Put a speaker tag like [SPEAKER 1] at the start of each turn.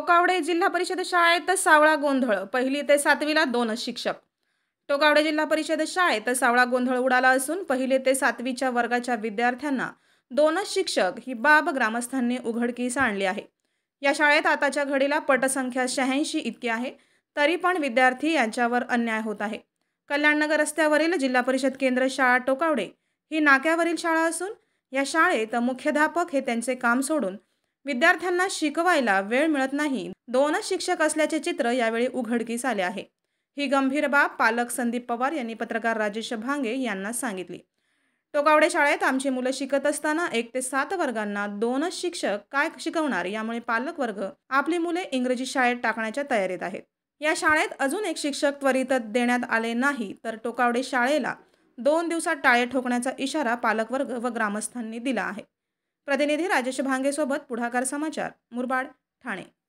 [SPEAKER 1] टोकावडे जिल्हा परिषद शाळेत सावळा गोंधळ पहिली ते सातवीला दोनच शिक्षक टोकावडे जिल्हा परिषद शाळेत सावळा गोंधळ उडाला असून पहिले ते सातवीच्या वर्गाच्या विद्यार्थ्यांना दोनच शिक्षक ही बाब ग्रामस्थांनी उघडकीस आणली आहे या शाळेत आताच्या घडीला पटसंख्या शहाऐंशी इतकी आहे तरी पण विद्यार्थी यांच्यावर अन्याय होत आहे कल्याणनगर रस्त्यावरील जिल्हा परिषद केंद्र शाळा टोकावडे ही नाक्यावरील शाळा असून या शाळेत मुख्याध्यापक हे त्यांचे काम सोडून विद्यार्थ्यांना शिकवायला वेळ मिळत नाही दोनच शिक्षक असल्याचे चित्र यावेळी उघडकीस आले आहे ही गंभीर बाब पालक संदीप पवार यांनी पत्रकार राजेश भांगे यांना सांगितली टोकावडे शाळेत आमची मुलं शिकत असताना एक ते सात वर्गांना दोनच शिक्षक काय शिकवणार यामुळे पालकवर्ग आपली मुले इंग्रजी शाळेत टाकण्याच्या तयारीत आहेत या शाळेत अजून एक शिक्षक त्वरित देण्यात आले नाही तर टोकावडे शाळेला दोन दिवसात टाळे ठोकण्याचा इशारा पालकवर्ग व ग्रामस्थांनी दिला आहे प्रतिनिधी राजेश भांगेसोबत पुढाकार समाचार मुरबाड ठाणे